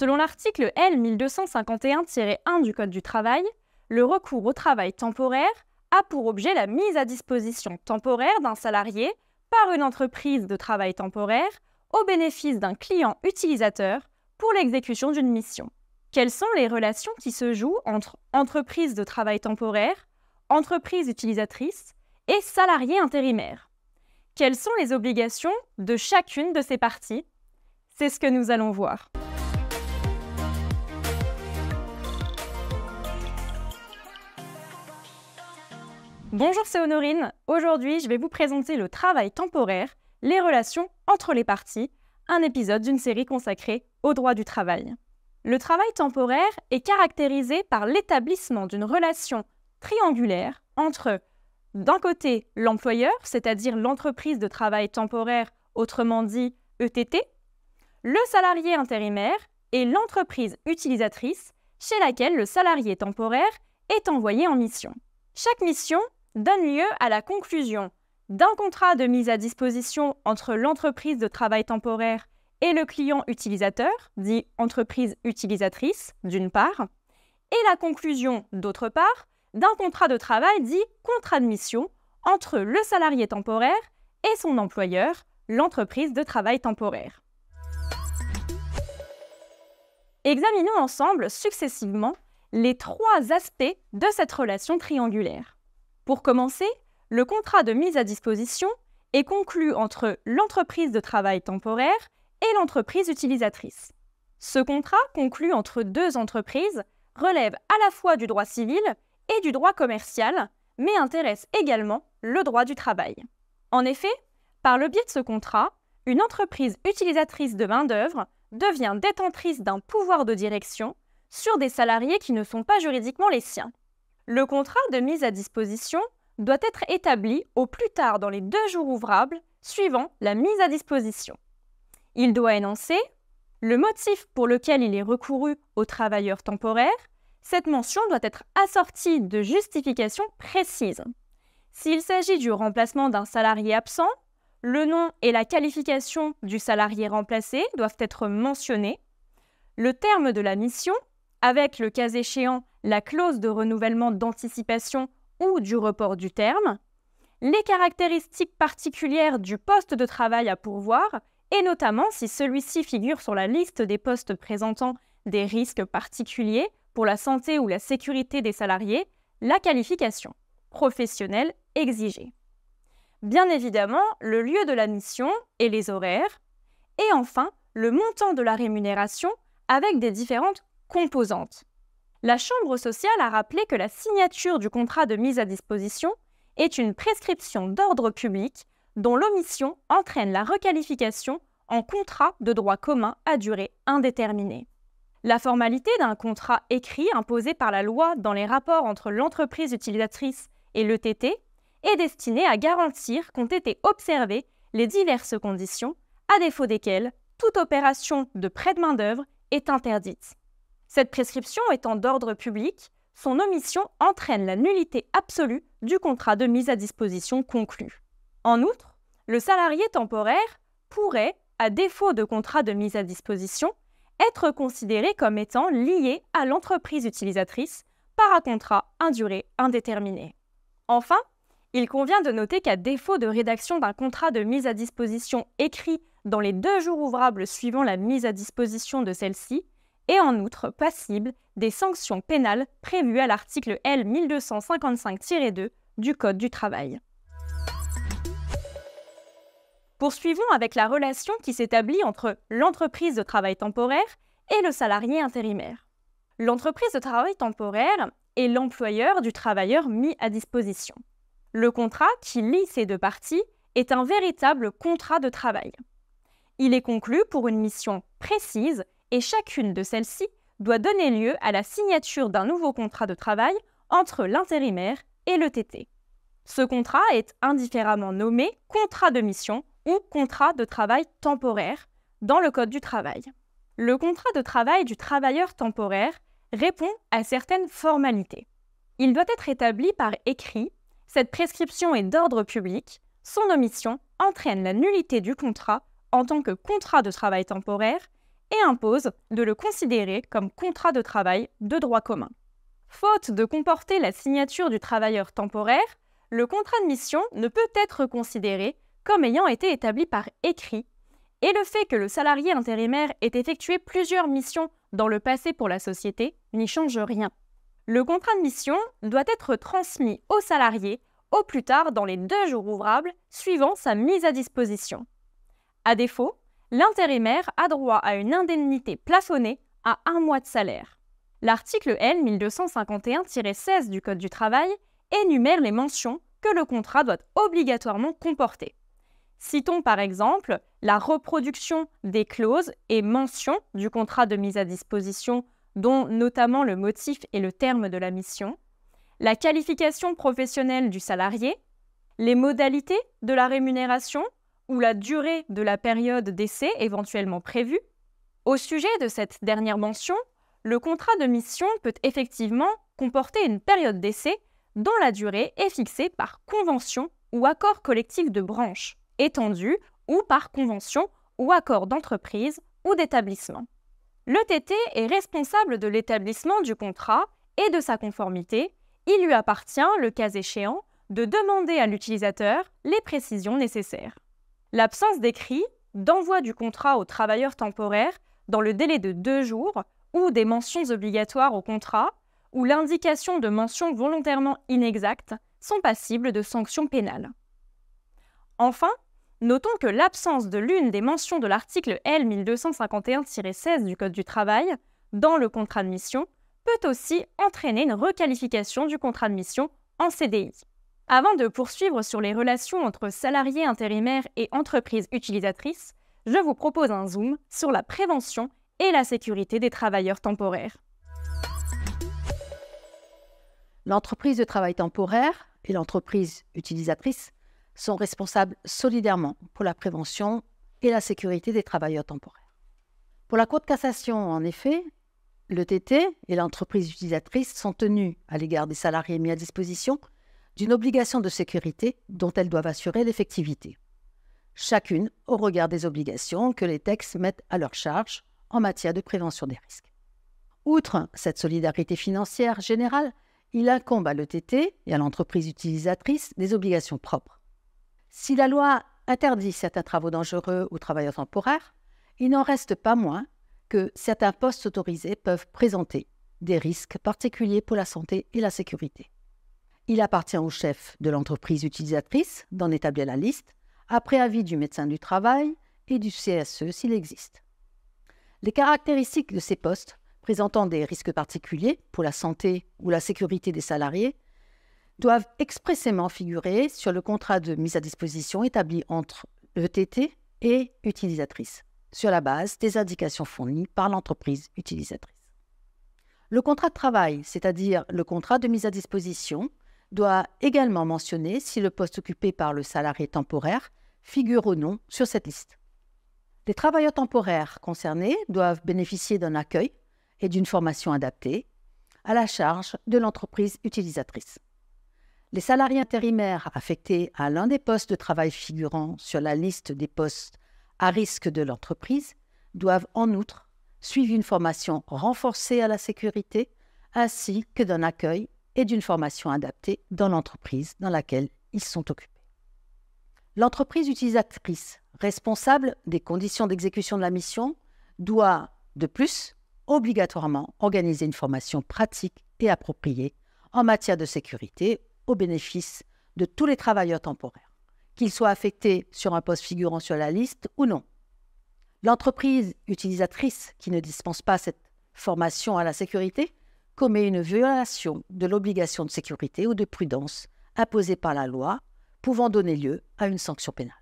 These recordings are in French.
Selon l'article L1251-1 du Code du travail, le recours au travail temporaire a pour objet la mise à disposition temporaire d'un salarié par une entreprise de travail temporaire au bénéfice d'un client utilisateur pour l'exécution d'une mission. Quelles sont les relations qui se jouent entre entreprise de travail temporaire, entreprise utilisatrice et salarié intérimaire Quelles sont les obligations de chacune de ces parties C'est ce que nous allons voir. Bonjour, c'est Honorine. Aujourd'hui, je vais vous présenter le travail temporaire, les relations entre les parties, un épisode d'une série consacrée au droit du travail. Le travail temporaire est caractérisé par l'établissement d'une relation triangulaire entre, d'un côté, l'employeur, c'est-à-dire l'entreprise de travail temporaire, autrement dit ETT, le salarié intérimaire et l'entreprise utilisatrice, chez laquelle le salarié temporaire est envoyé en mission. Chaque mission donne lieu à la conclusion d'un contrat de mise à disposition entre l'entreprise de travail temporaire et le client utilisateur, dit entreprise utilisatrice, d'une part, et la conclusion, d'autre part, d'un contrat de travail dit contrat de mission entre le salarié temporaire et son employeur, l'entreprise de travail temporaire. Examinons ensemble successivement les trois aspects de cette relation triangulaire. Pour commencer, le contrat de mise à disposition est conclu entre l'entreprise de travail temporaire et l'entreprise utilisatrice. Ce contrat conclu entre deux entreprises relève à la fois du droit civil et du droit commercial, mais intéresse également le droit du travail. En effet, par le biais de ce contrat, une entreprise utilisatrice de main-d'œuvre devient détentrice d'un pouvoir de direction sur des salariés qui ne sont pas juridiquement les siens. Le contrat de mise à disposition doit être établi au plus tard dans les deux jours ouvrables suivant la mise à disposition. Il doit énoncer le motif pour lequel il est recouru au travailleur temporaire. Cette mention doit être assortie de justifications précises. S'il s'agit du remplacement d'un salarié absent, le nom et la qualification du salarié remplacé doivent être mentionnés. Le terme de la mission avec le cas échéant la clause de renouvellement d'anticipation ou du report du terme, les caractéristiques particulières du poste de travail à pourvoir, et notamment si celui-ci figure sur la liste des postes présentant des risques particuliers pour la santé ou la sécurité des salariés, la qualification professionnelle exigée. Bien évidemment, le lieu de la mission et les horaires, et enfin le montant de la rémunération avec des différentes composantes. La Chambre sociale a rappelé que la signature du contrat de mise à disposition est une prescription d'ordre public dont l'omission entraîne la requalification en contrat de droit commun à durée indéterminée. La formalité d'un contrat écrit imposé par la loi dans les rapports entre l'entreprise utilisatrice et l'ETT est destinée à garantir qu'ont été observées les diverses conditions, à défaut desquelles toute opération de prêt de main-d'œuvre est interdite. Cette prescription étant d'ordre public, son omission entraîne la nullité absolue du contrat de mise à disposition conclu. En outre, le salarié temporaire pourrait, à défaut de contrat de mise à disposition, être considéré comme étant lié à l'entreprise utilisatrice par un contrat à durée indéterminée. Enfin, il convient de noter qu'à défaut de rédaction d'un contrat de mise à disposition écrit dans les deux jours ouvrables suivant la mise à disposition de celle-ci, et en outre passible des sanctions pénales prévues à l'article L 1255-2 du Code du travail. Poursuivons avec la relation qui s'établit entre l'entreprise de travail temporaire et le salarié intérimaire. L'entreprise de travail temporaire est l'employeur du travailleur mis à disposition. Le contrat qui lie ces deux parties est un véritable contrat de travail. Il est conclu pour une mission précise et chacune de celles-ci doit donner lieu à la signature d'un nouveau contrat de travail entre l'intérimaire et le TT. Ce contrat est indifféremment nommé contrat de mission ou contrat de travail temporaire dans le Code du travail. Le contrat de travail du travailleur temporaire répond à certaines formalités. Il doit être établi par écrit, cette prescription est d'ordre public, son omission entraîne la nullité du contrat en tant que contrat de travail temporaire et impose de le considérer comme contrat de travail de droit commun. Faute de comporter la signature du travailleur temporaire, le contrat de mission ne peut être considéré comme ayant été établi par écrit, et le fait que le salarié intérimaire ait effectué plusieurs missions dans le passé pour la société n'y change rien. Le contrat de mission doit être transmis au salarié au plus tard dans les deux jours ouvrables suivant sa mise à disposition. À défaut, l'intérimaire a droit à une indemnité plafonnée à un mois de salaire. L'article L 1251-16 du Code du travail énumère les mentions que le contrat doit obligatoirement comporter. Citons par exemple la reproduction des clauses et mentions du contrat de mise à disposition, dont notamment le motif et le terme de la mission, la qualification professionnelle du salarié, les modalités de la rémunération ou la durée de la période d'essai éventuellement prévue. Au sujet de cette dernière mention, le contrat de mission peut effectivement comporter une période d'essai dont la durée est fixée par convention ou accord collectif de branche, étendue ou par convention ou accord d'entreprise ou d'établissement. Le TT est responsable de l'établissement du contrat et de sa conformité. Il lui appartient, le cas échéant, de demander à l'utilisateur les précisions nécessaires. L'absence d'écrit d'envoi du contrat au travailleur temporaire dans le délai de deux jours ou des mentions obligatoires au contrat ou l'indication de mentions volontairement inexactes sont passibles de sanctions pénales. Enfin, notons que l'absence de l'une des mentions de l'article L1251-16 du Code du travail dans le contrat de mission peut aussi entraîner une requalification du contrat de mission en CDI. Avant de poursuivre sur les relations entre salariés intérimaires et entreprises utilisatrices, je vous propose un zoom sur la prévention et la sécurité des travailleurs temporaires. L'entreprise de travail temporaire et l'entreprise utilisatrice sont responsables solidairement pour la prévention et la sécurité des travailleurs temporaires. Pour la Cour de cassation, en effet, le et l'entreprise utilisatrice sont tenus à l'égard des salariés mis à disposition d'une obligation de sécurité dont elles doivent assurer l'effectivité, chacune au regard des obligations que les textes mettent à leur charge en matière de prévention des risques. Outre cette solidarité financière générale, il incombe à l'ETT et à l'entreprise utilisatrice des obligations propres. Si la loi interdit certains travaux dangereux aux travailleurs temporaires, il n'en reste pas moins que certains postes autorisés peuvent présenter des risques particuliers pour la santé et la sécurité. Il appartient au chef de l'entreprise utilisatrice d'en établir la liste, après avis du médecin du travail et du CSE s'il existe. Les caractéristiques de ces postes présentant des risques particuliers pour la santé ou la sécurité des salariés doivent expressément figurer sur le contrat de mise à disposition établi entre ETT et utilisatrice, sur la base des indications fournies par l'entreprise utilisatrice. Le contrat de travail, c'est-à-dire le contrat de mise à disposition, doit également mentionner si le poste occupé par le salarié temporaire figure ou non sur cette liste. Les travailleurs temporaires concernés doivent bénéficier d'un accueil et d'une formation adaptée à la charge de l'entreprise utilisatrice. Les salariés intérimaires affectés à l'un des postes de travail figurant sur la liste des postes à risque de l'entreprise doivent en outre suivre une formation renforcée à la sécurité ainsi que d'un accueil et d'une formation adaptée dans l'entreprise dans laquelle ils sont occupés. L'entreprise utilisatrice responsable des conditions d'exécution de la mission doit, de plus, obligatoirement organiser une formation pratique et appropriée en matière de sécurité au bénéfice de tous les travailleurs temporaires, qu'ils soient affectés sur un poste figurant sur la liste ou non. L'entreprise utilisatrice qui ne dispense pas cette formation à la sécurité commet une violation de l'obligation de sécurité ou de prudence imposée par la loi, pouvant donner lieu à une sanction pénale.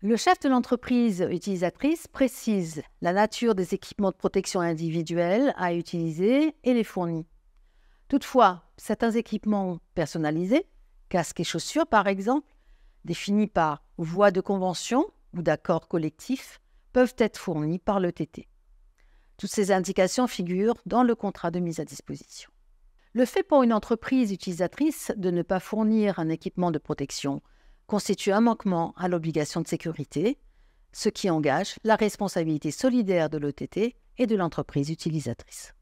Le chef de l'entreprise utilisatrice précise la nature des équipements de protection individuelle à utiliser et les fournit. Toutefois, certains équipements personnalisés, casques et chaussures par exemple, définis par voie de convention ou d'accord collectif, peuvent être fournis par l'ETT. Toutes ces indications figurent dans le contrat de mise à disposition. Le fait pour une entreprise utilisatrice de ne pas fournir un équipement de protection constitue un manquement à l'obligation de sécurité, ce qui engage la responsabilité solidaire de l'OTT et de l'entreprise utilisatrice.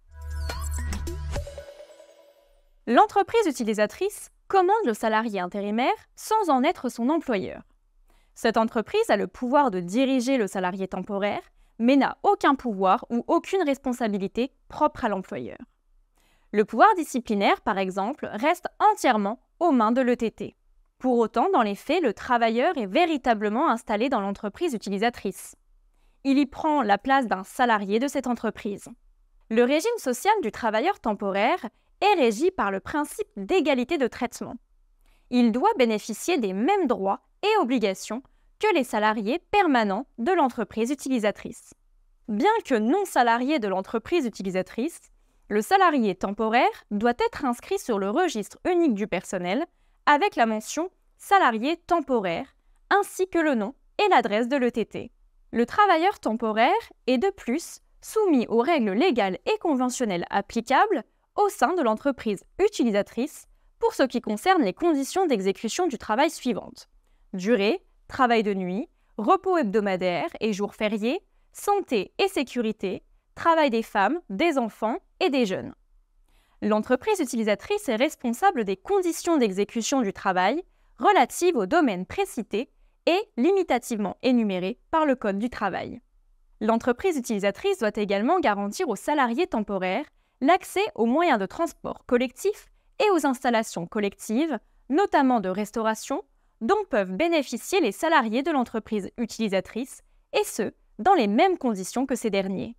L'entreprise utilisatrice commande le salarié intérimaire sans en être son employeur. Cette entreprise a le pouvoir de diriger le salarié temporaire mais n'a aucun pouvoir ou aucune responsabilité propre à l'employeur. Le pouvoir disciplinaire, par exemple, reste entièrement aux mains de l'ETT. Pour autant, dans les faits, le travailleur est véritablement installé dans l'entreprise utilisatrice. Il y prend la place d'un salarié de cette entreprise. Le régime social du travailleur temporaire est régi par le principe d'égalité de traitement. Il doit bénéficier des mêmes droits et obligations que les salariés permanents de l'entreprise utilisatrice. Bien que non salarié de l'entreprise utilisatrice, le salarié temporaire doit être inscrit sur le registre unique du personnel avec la mention salarié temporaire ainsi que le nom et l'adresse de l'ETT. Le travailleur temporaire est de plus soumis aux règles légales et conventionnelles applicables au sein de l'entreprise utilisatrice pour ce qui concerne les conditions d'exécution du travail suivantes durée, travail de nuit, repos hebdomadaire et jours fériés, santé et sécurité, travail des femmes, des enfants et des jeunes. L'entreprise utilisatrice est responsable des conditions d'exécution du travail relatives aux domaines précités et limitativement énumérés par le Code du travail. L'entreprise utilisatrice doit également garantir aux salariés temporaires l'accès aux moyens de transport collectif et aux installations collectives, notamment de restauration, dont peuvent bénéficier les salariés de l'entreprise utilisatrice, et ce, dans les mêmes conditions que ces derniers.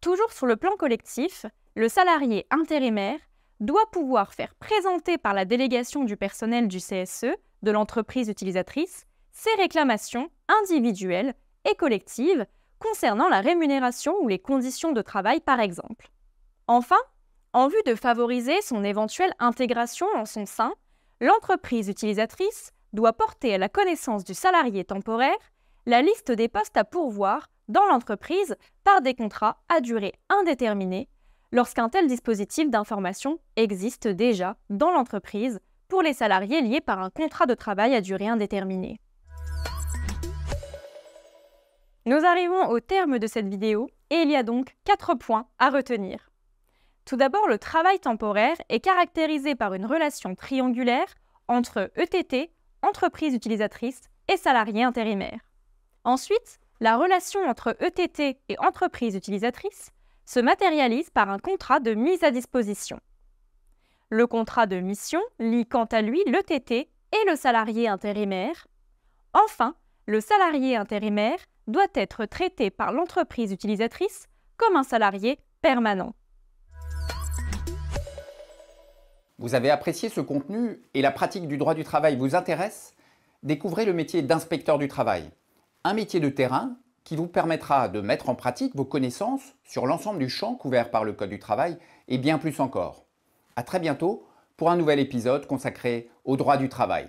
Toujours sur le plan collectif, le salarié intérimaire doit pouvoir faire présenter par la délégation du personnel du CSE de l'entreprise utilisatrice ses réclamations individuelles et collectives concernant la rémunération ou les conditions de travail par exemple. Enfin, en vue de favoriser son éventuelle intégration en son sein, l'entreprise utilisatrice doit porter à la connaissance du salarié temporaire la liste des postes à pourvoir dans l'entreprise par des contrats à durée indéterminée lorsqu'un tel dispositif d'information existe déjà dans l'entreprise pour les salariés liés par un contrat de travail à durée indéterminée. Nous arrivons au terme de cette vidéo et il y a donc quatre points à retenir. Tout d'abord, le travail temporaire est caractérisé par une relation triangulaire entre ETT, entreprise utilisatrice et salarié intérimaire. Ensuite, la relation entre ETT et entreprise utilisatrice se matérialise par un contrat de mise à disposition. Le contrat de mission lie quant à lui l'ETT et le salarié intérimaire. Enfin, le salarié intérimaire doit être traité par l'entreprise utilisatrice comme un salarié permanent. Vous avez apprécié ce contenu et la pratique du droit du travail vous intéresse Découvrez le métier d'inspecteur du travail, un métier de terrain qui vous permettra de mettre en pratique vos connaissances sur l'ensemble du champ couvert par le Code du travail et bien plus encore. À très bientôt pour un nouvel épisode consacré au droit du travail.